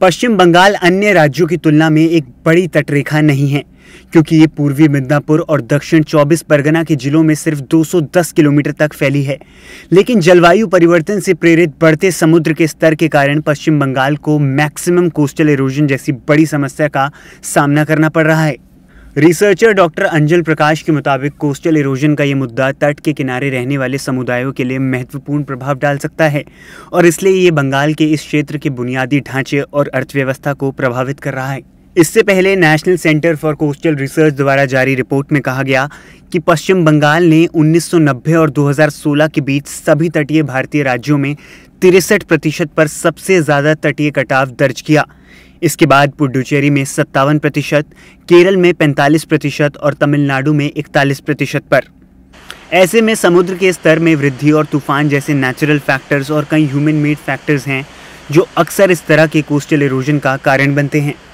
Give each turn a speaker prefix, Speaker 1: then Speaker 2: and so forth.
Speaker 1: पश्चिम बंगाल अन्य राज्यों की तुलना में एक बड़ी तटरेखा नहीं है क्योंकि ये पूर्वी मिदनापुर और दक्षिण 24 परगना के जिलों में सिर्फ 210 किलोमीटर तक फैली है लेकिन जलवायु परिवर्तन से प्रेरित बढ़ते समुद्र के स्तर के कारण पश्चिम बंगाल को मैक्सिमम कोस्टल इरोजन जैसी बड़ी समस्या का सामना करना पड़ रहा है रिसर्चर डॉक्टर अंजल प्रकाश के मुताबिक कोस्टल इरोजन का ये मुद्दा तट के किनारे रहने वाले समुदायों के लिए महत्वपूर्ण प्रभाव डाल सकता है और इसलिए ये बंगाल के इस क्षेत्र के बुनियादी ढांचे और अर्थव्यवस्था को प्रभावित कर रहा है इससे पहले national centre for coastal research द्वारा जारी रिपोर्ट में कहा गया कि पश्चिम बंगाल ने उन्नीस और 2016 के बीच सभी तटीय भारतीय राज्यों में तिरसठ प्रतिशत पर सबसे ज़्यादा तटीय कटाव दर्ज किया इसके बाद पुडुचेरी में सत्तावन प्रतिशत केरल में 45 प्रतिशत और तमिलनाडु में 41 प्रतिशत पर ऐसे में समुद्र के स्तर में वृद्धि और तूफान जैसे नेचुरल फैक्टर्स और कई ह्यूमन मेड फैक्टर्स हैं जो अक्सर इस तरह के कोस्टल इरोजन का कारण बनते हैं